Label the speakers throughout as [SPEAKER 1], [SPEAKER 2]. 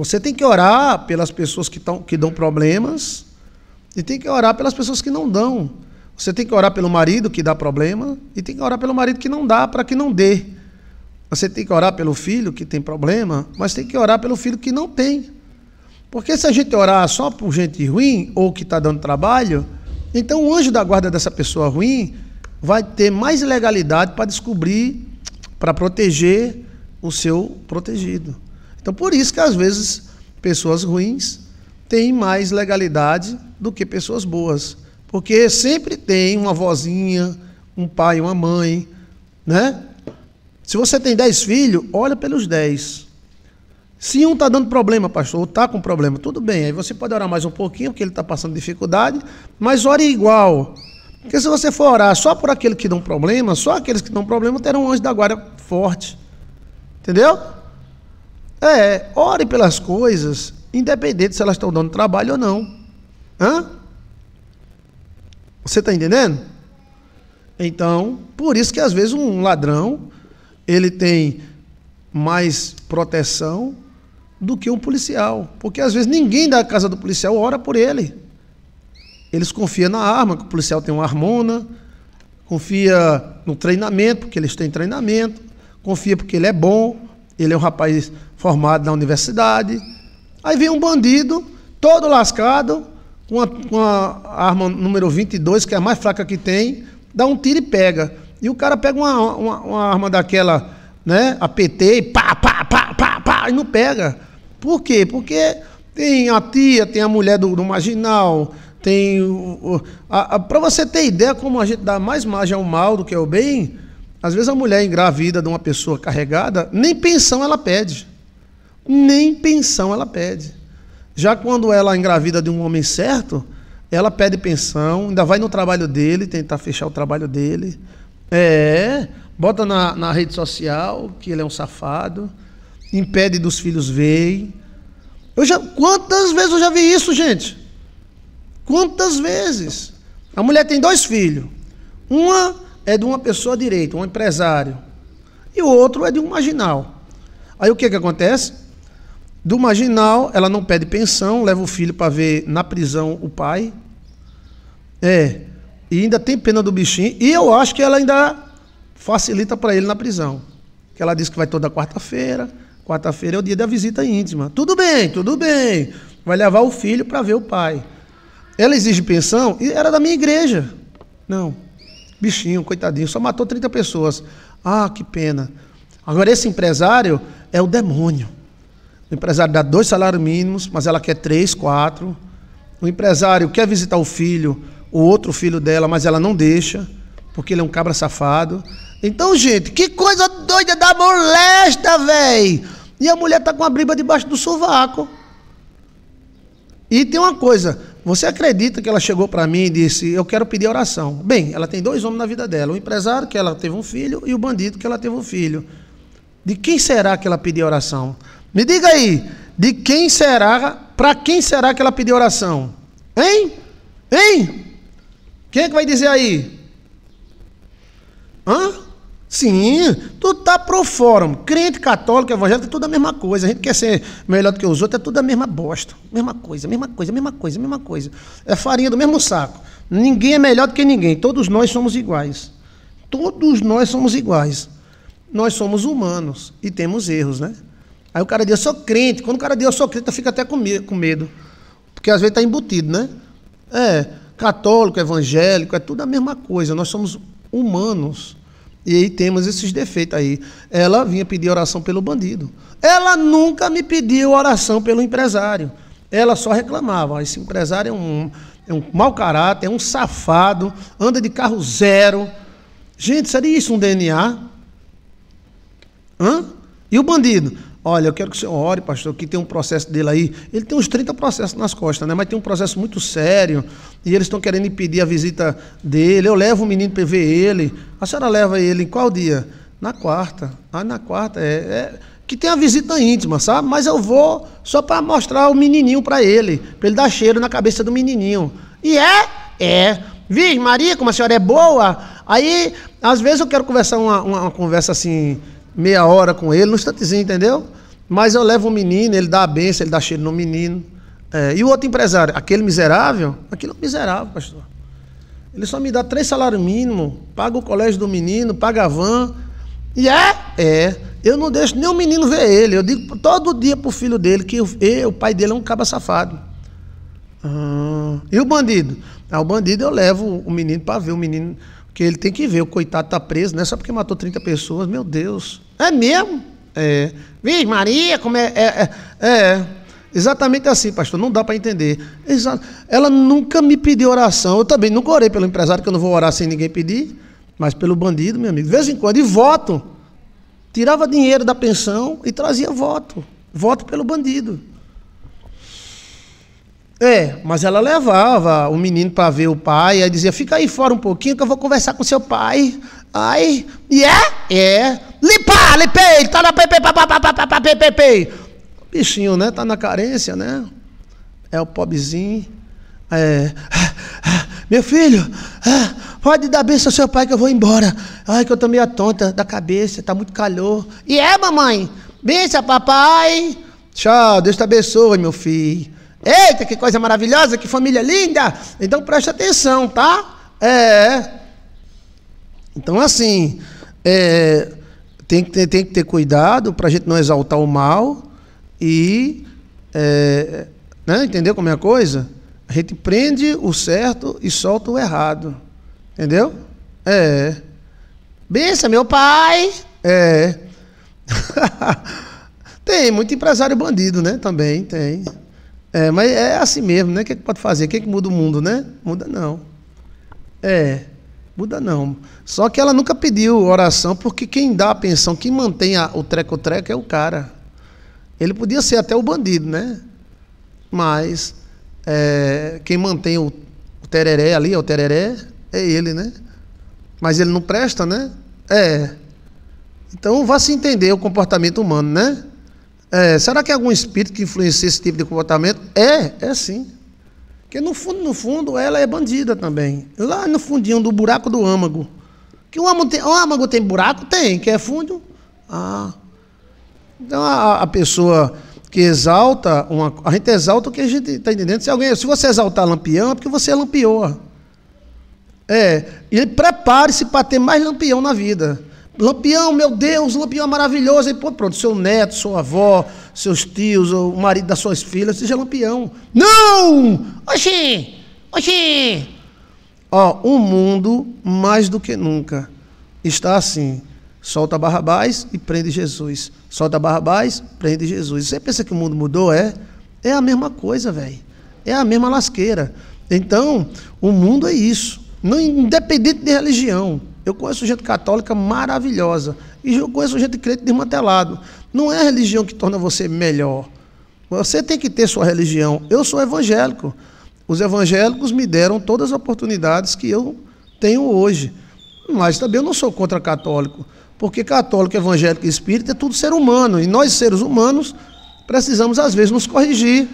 [SPEAKER 1] Você tem que orar pelas pessoas que, tão, que dão problemas e tem que orar pelas pessoas que não dão. Você tem que orar pelo marido que dá problema e tem que orar pelo marido que não dá, para que não dê. Você tem que orar pelo filho que tem problema, mas tem que orar pelo filho que não tem. Porque se a gente orar só por gente ruim ou que está dando trabalho, então o anjo da guarda dessa pessoa ruim vai ter mais legalidade para descobrir, para proteger o seu protegido. Então, por isso que às vezes pessoas ruins têm mais legalidade do que pessoas boas, porque sempre tem uma vozinha, um pai, uma mãe, né? Se você tem dez filhos, olha pelos dez. Se um está dando problema, pastor, ou está com problema, tudo bem. Aí você pode orar mais um pouquinho, porque ele está passando dificuldade, mas ore igual. Porque se você for orar só por aqueles que dão problema, só aqueles que dão problema terão um anjo da guarda forte. Entendeu? É, ore pelas coisas, independente se elas estão dando trabalho ou não. Hã? Você está entendendo? Então, por isso que às vezes um ladrão ele tem mais proteção do que um policial, porque às vezes ninguém da casa do policial ora por ele. Eles confiam na arma, que o policial tem uma hormona, confia no treinamento, porque eles têm treinamento, confia porque ele é bom, ele é um rapaz formado na universidade. Aí vem um bandido, todo lascado, com uma, arma número 22, que é a mais fraca que tem, dá um tiro e pega. E o cara pega uma, uma, uma arma daquela, né, PT, e pá, pá, pá, pá, pá, e não pega. Por quê? Porque tem a tia, tem a mulher do, do marginal, tem. Para você ter ideia como a gente dá mais margem ao mal do que ao bem, às vezes a mulher engravida de uma pessoa carregada, nem pensão ela pede. Nem pensão ela pede. Já quando ela é engravida de um homem certo, ela pede pensão, ainda vai no trabalho dele, tentar fechar o trabalho dele. É, bota na, na rede social que ele é um safado, impede dos filhos verem. Eu já, quantas vezes eu já vi isso, gente? Quantas vezes? A mulher tem dois filhos. Uma é de uma pessoa direita, um empresário, e o outro é de um marginal. Aí o que, que acontece? Do marginal, ela não pede pensão, leva o filho para ver na prisão o pai. É, e ainda tem pena do bichinho, e eu acho que ela ainda facilita para ele na prisão. Que ela diz que vai toda quarta-feira, quarta-feira é o dia da visita íntima. Tudo bem, tudo bem. Vai levar o filho para ver o pai. Ela exige pensão e era da minha igreja. Não. Bichinho, coitadinho, só matou 30 pessoas. Ah, que pena. Agora, esse empresário é o demônio. O empresário dá dois salários mínimos, mas ela quer três, quatro. O empresário quer visitar o filho, o outro filho dela, mas ela não deixa, porque ele é um cabra safado. Então, gente, que coisa doida da molesta, velho! E a mulher tá com a briba debaixo do sovaco. E tem uma coisa, você acredita que ela chegou para mim e disse: Eu quero pedir oração? Bem, ela tem dois homens na vida dela: o empresário, que ela teve um filho, e o bandido, que ela teve um filho. De quem será que ela pediu oração? Me diga aí, de quem será, para quem será que ela pediu oração? Hein? Hein? Quem é que vai dizer aí? Hã? Sim, tudo tá pro fórum. Crente, católico, evangélico, é tudo a mesma coisa. A gente quer ser melhor do que os outros, é tudo a mesma bosta. Mesma coisa, mesma coisa, mesma coisa, mesma coisa. É farinha do mesmo saco. Ninguém é melhor do que ninguém. Todos nós somos iguais. Todos nós somos iguais. Nós somos humanos e temos erros, né? Aí o cara diz, eu sou crente. Quando o cara diz, eu sou crente, fica até com medo. Porque às vezes tá embutido, né? É, católico, evangélico, é tudo a mesma coisa. Nós somos humanos e aí temos esses defeitos aí. Ela vinha pedir oração pelo bandido. Ela nunca me pediu oração pelo empresário. Ela só reclamava. Esse empresário é um, é um mau caráter, é um safado, anda de carro zero. Gente, seria isso um DNA? Hã? E o bandido? Olha, eu quero que o senhor ore, pastor, que tem um processo dele aí. Ele tem uns 30 processos nas costas, né? Mas tem um processo muito sério. E eles estão querendo impedir a visita dele. Eu levo o menino para ver ele. A senhora leva ele em qual dia? Na quarta. Ah, na quarta, é. é que tem a visita íntima, sabe? Mas eu vou só para mostrar o menininho para ele, para ele dar cheiro na cabeça do menininho. E é? É. Virgem Maria, como a senhora é boa. Aí, às vezes eu quero conversar uma, uma, uma conversa assim, meia hora com ele, num instantezinho, entendeu? Mas eu levo o menino, ele dá a benção, ele dá cheiro no menino. É, e o outro empresário, aquele miserável, aquele é miserável, pastor. Ele só me dá três salários mínimos, paga o colégio do menino, paga a van. E é? É. Eu não deixo nem o menino ver ele. Eu digo todo dia pro filho dele que eu, eu o pai dele é um caba safado. Ah, e o bandido? Ah, o bandido eu levo o menino para ver o menino. Porque ele tem que ver, o coitado tá preso, não é só porque matou 30 pessoas, meu Deus. É mesmo? É. Vixe, Maria, como é. É. é, é. Exatamente assim, pastor, não dá para entender. Exato. Ela nunca me pediu oração. Eu também nunca orei pelo empresário, que eu não vou orar sem ninguém pedir, mas pelo bandido, meu amigo. De vez em quando, e voto. Tirava dinheiro da pensão e trazia voto. Voto pelo bandido. É, mas ela levava o menino para ver o pai, aí dizia: fica aí fora um pouquinho que eu vou conversar com seu pai. Aí, e é? É. Limpar, limpei, tá na pepe, pepe, Bichinho, né? Tá na carência, né? É o pobrezinho. É. Meu filho, é, pode dar bênção ao seu pai que eu vou embora. Ai, que eu tô meio tonta da cabeça, tá muito calor. E é, mamãe? Bênção, papai. Tchau, Deus te abençoe, meu filho. Eita, que coisa maravilhosa, que família linda! Então preste atenção, tá? É. Então, assim, é, tem, que ter, tem que ter cuidado para a gente não exaltar o mal e. É, né, entendeu como é a coisa? A gente prende o certo e solta o errado. Entendeu? É. Bença, meu pai! É. tem muito empresário bandido, né? Também tem. É, mas é assim mesmo, né? O que, é que pode fazer? O que, é que muda o mundo, né? Muda não. É, muda não. Só que ela nunca pediu oração, porque quem dá a pensão, quem mantém a, o treco-treco é o cara. Ele podia ser até o bandido, né? Mas é, quem mantém o, o tereré ali, o tereré, é ele, né? Mas ele não presta, né? É. Então vá se entender o comportamento humano, né? É, será que é algum espírito que influencia esse tipo de comportamento? É, é sim. Porque no fundo, no fundo, ela é bandida também. Lá no fundinho do buraco do âmago. Que o âmago tem, o âmago tem buraco? Tem. Que é fundo? Ah. Então a, a pessoa que exalta uma, a gente exalta o que a gente está entendendo. Se alguém, se você exaltar lampião, é porque você é lampião. É, e prepare-se para ter mais lampião na vida. Lampião, meu Deus, Lampião é maravilhoso. E pô, pronto, seu neto, sua avó, seus tios, o marido das suas filhas, seja Lampião. Não! Oxi! Oxi! Ó, o mundo, mais do que nunca, está assim. Solta Barrabás e prende Jesus. Solta Barrabás, prende Jesus. Você pensa que o mundo mudou? É? É a mesma coisa, velho. É a mesma lasqueira. Então, o mundo é isso. Não, independente de religião. Eu conheço gente católica maravilhosa. E eu conheço gente crente desmantelado. Não é a religião que torna você melhor. Você tem que ter sua religião. Eu sou evangélico. Os evangélicos me deram todas as oportunidades que eu tenho hoje. Mas também eu não sou contra católico. Porque católico, evangélico e espírita é tudo ser humano. E nós, seres humanos, precisamos, às vezes, nos corrigir.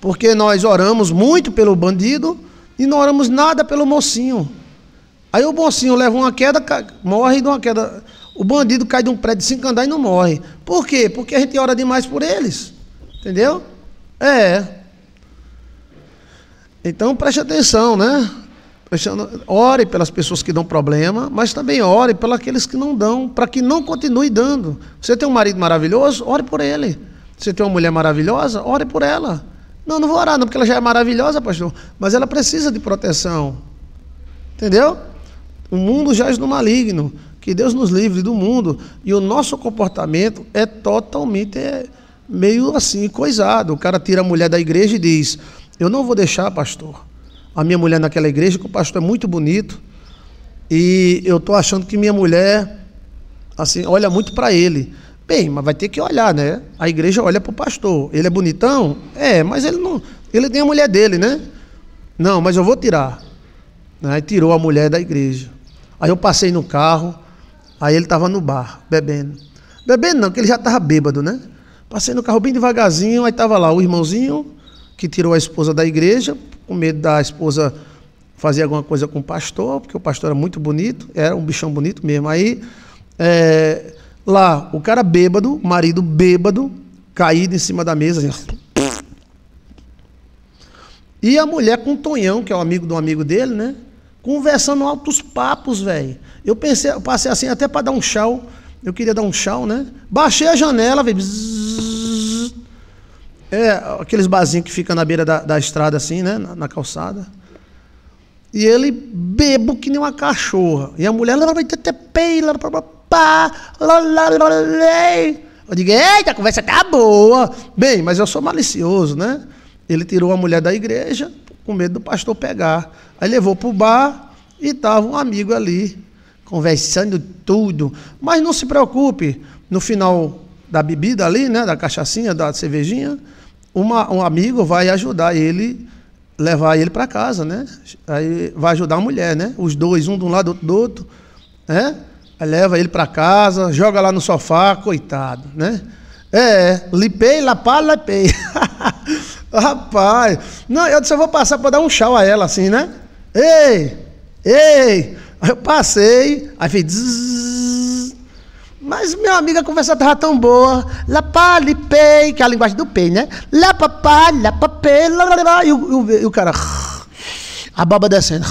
[SPEAKER 1] Porque nós oramos muito pelo bandido e não oramos nada pelo mocinho. Aí o mocinho leva uma queda, morre de uma queda. O bandido cai de um prédio de cinco andares e não morre. Por quê? Porque a gente ora demais por eles. Entendeu? É. Então preste atenção, né? Ore pelas pessoas que dão problema, mas também ore pelos aqueles que não dão, para que não continue dando. Você tem um marido maravilhoso? Ore por ele. Você tem uma mulher maravilhosa? Ore por ela. Não, não vou orar, não, porque ela já é maravilhosa, pastor. Mas ela precisa de proteção. Entendeu? O mundo jaz no maligno. Que Deus nos livre do mundo. E o nosso comportamento é totalmente é, meio assim, coisado. O cara tira a mulher da igreja e diz: Eu não vou deixar, pastor. A minha mulher naquela igreja, que o pastor é muito bonito. E eu estou achando que minha mulher, assim, olha muito para ele. Bem, mas vai ter que olhar, né? A igreja olha para o pastor. Ele é bonitão? É, mas ele não. Ele tem a mulher dele, né? Não, mas eu vou tirar. Aí né? tirou a mulher da igreja. Aí eu passei no carro, aí ele estava no bar, bebendo. Bebendo não, porque ele já estava bêbado, né? Passei no carro bem devagarzinho, aí estava lá o irmãozinho, que tirou a esposa da igreja, com medo da esposa fazer alguma coisa com o pastor, porque o pastor era muito bonito, era um bichão bonito mesmo. Aí, é, lá, o cara bêbado, o marido bêbado, caído em cima da mesa, assim, e a mulher com o Tonhão, que é o um amigo do amigo dele, né? conversando altos papos, velho. Eu pensei, eu passei assim até para dar um chão. Eu queria dar um chão, né? Baixei a janela, velho. É, aqueles barzinhos que fica na beira da, da estrada, assim, né? Na, na, calçada. E ele bebo que nem uma cachorra. E a mulher. Eu digo, eita, a conversa tá boa. Bem, mas eu sou malicioso, né? Ele tirou a mulher da igreja com medo do pastor pegar. Aí levou para o bar e estava um amigo ali, conversando tudo. Mas não se preocupe, no final da bebida ali, né, da cachaçinha, da cervejinha, uma, um amigo vai ajudar ele, levar ele para casa, né? Aí vai ajudar a mulher, né? Os dois, um de um lado, outro do outro, né? Aí leva ele para casa, joga lá no sofá, coitado, né? É, lipei, lapá, lipei. Rapaz, não, eu disse, eu vou passar para dar um chá a ela, assim, né? Ei, ei, aí eu passei, aí fiz. Zzz, mas minha amiga a conversa estava tão boa. Lapá, lipei, que é a linguagem do pei, né? Lapapá, lapapê, lalalá. E lá e o cara. A baba descendo.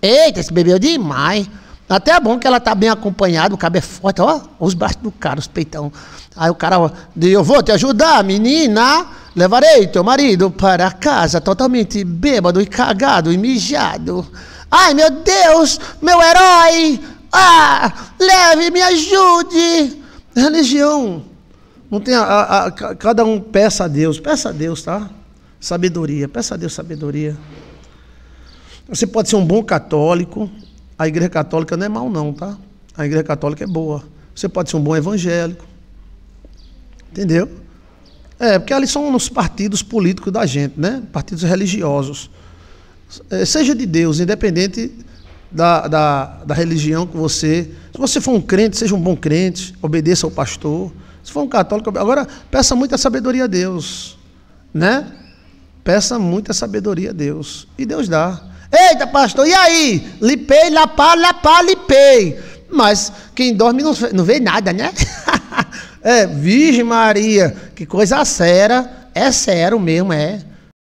[SPEAKER 1] Eita, esse bebeu demais. Até é bom que ela tá bem acompanhada, o cabo é forte, ó, os braços do cara, os peitão. Aí o cara, eu vou te ajudar, menina, levarei teu marido para casa totalmente bêbado e cagado e mijado. Ai, meu Deus, meu herói, ah, leve, me ajude. Religião, não tem a, a, a, cada um peça a Deus, peça a Deus, tá? Sabedoria, peça a Deus sabedoria. Você pode ser um bom católico, a igreja católica não é mal não, tá? A igreja católica é boa. Você pode ser um bom evangélico. Entendeu? É, porque ali são os partidos políticos da gente, né? Partidos religiosos. É, seja de Deus, independente da, da, da, religião que você. Se você for um crente, seja um bom crente, obedeça ao pastor. Se for um católico, agora peça muita sabedoria a Deus, né? Peça muita sabedoria a Deus. E Deus dá. Eita, pastor, e aí? Lipei, lapá, lapá, lipei. Mas quem dorme não, não vê nada, né? é, Virgem Maria, que coisa séria. É sério mesmo, é.